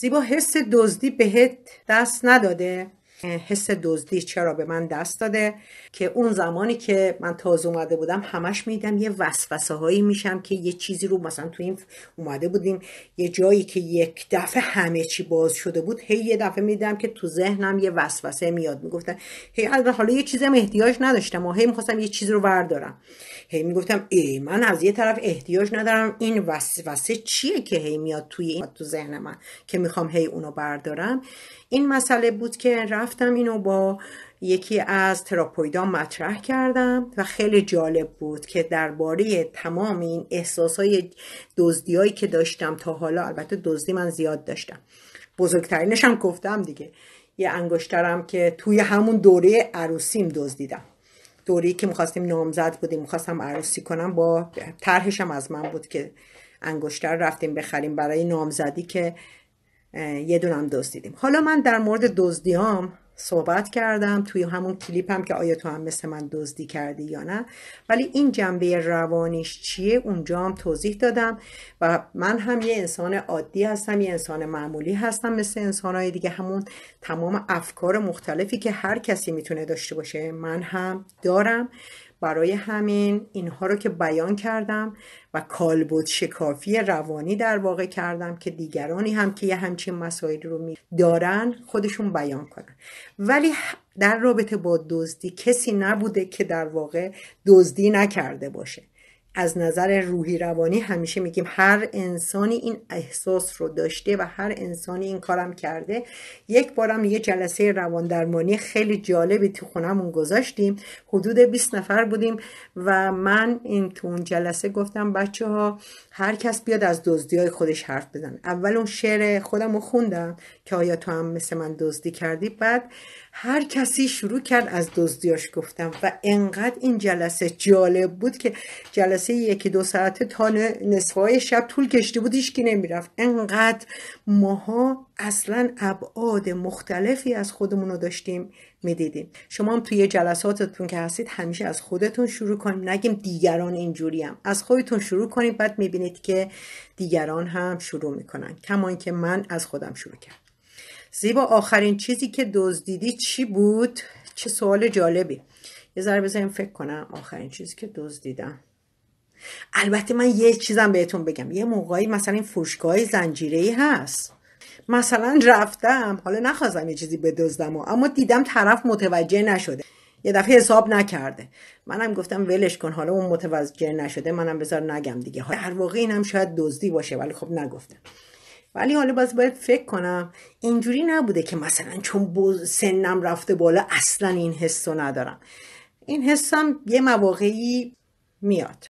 زیبا حس دزدی بهت دست نداده حس دزدی چرا به من دست داده که اون زمانی که من تازه اومده بودم همش میدم یه وسوسه هایی میشم که یه چیزی رو مثلا تو این اومده بودیم یه جایی که یک دفعه همه چی باز شده بود هی یه دفعه میدم که تو ذهنم یه وسوسه میاد میگفتم هی حالا یه چیزم احتیاج نداشتم و هی میخواستم یه چیز رو بردارم هی میگفتم ای من از یه طرف احتیاج ندارم این وسوسه چیه که هی میاد توی این تو ذهن من که میخوام هی اونو بردارم این مسئله بود که رفتم اینو با یکی از تراپویدان مطرح کردم و خیلی جالب بود که درباره تمام این احساس های دزدیایی که داشتم تا حالا البته دزدی من زیاد داشتم بزرگترینش هم گفتم دیگه یه انگشترم که توی همون دوره عروسیم دزدیدم دوره که میخواستیم نامزد بودیم میخواستم عروسی کنم با طرحشم از من بود که انگشتر رفتیم بخریم برای نامزدی که یه دونم دزدیدیم حالا من در مورد دزدیام صحبت کردم توی همون کلیپم که آیا تو هم مثل من دزدی کردی یا نه ولی این جنبه روانیش چیه اونجا هم توضیح دادم و من هم یه انسان عادی هستم یه انسان معمولی هستم مثل انسانهای دیگه همون تمام افکار مختلفی که هر کسی میتونه داشته باشه من هم دارم برای همین اینها رو که بیان کردم و کالبد شکافی روانی در واقع کردم که دیگرانی هم که یه همچین مسائل رو می دارن خودشون بیان کنن ولی در رابطه با دزدی کسی نبوده که در واقع دزدی نکرده باشه از نظر روحی روانی همیشه میگیم هر انسانی این احساس رو داشته و هر انسانی این کارم کرده یک بارم یه جلسه روان درمانی خیلی جالبی تو خونمون گذاشتیم حدود 20 نفر بودیم و من این تو اون جلسه گفتم بچه ها هر کس بیاد از دزدی های خودش حرف بزن اول اون شعر خودم رو خوندم که آیا تو هم مثل من دزدی کردی بعد هر کسی شروع کرد از دزدیاش گفتم و انقدر این جلسه جالب بود که جلسه جلسه یکی دو ساعته تا نصفه شب طول کشته بود که نمیرفت انقدر ماها اصلا ابعاد مختلفی از خودمون رو داشتیم میدیدیم شما هم توی جلساتتون که هستید همیشه از خودتون شروع کنیم نگیم دیگران اینجوری هم از خودتون شروع کنیم بعد میبینید که دیگران هم شروع میکنن کما اینکه من از خودم شروع کردم زیبا آخرین چیزی که دزدیدی چی بود چه سوال جالبی یه ذره بزنیم فکر کنم آخرین چیزی که دزدیدم البته من یه چیزم بهتون بگم یه موقعی مثلا این فروشگاه هست مثلا رفتم حالا نخواستم یه چیزی بدزدم اما دیدم طرف متوجه نشده یه دفعه حساب نکرده منم گفتم ولش کن حالا اون متوجه نشده منم بذار نگم دیگه در واقع اینم شاید دزدی باشه ولی خب نگفتم ولی حالا باز باید فکر کنم اینجوری نبوده که مثلا چون سنم رفته بالا اصلا این حس ندارم این حسم یه مواقعی میاد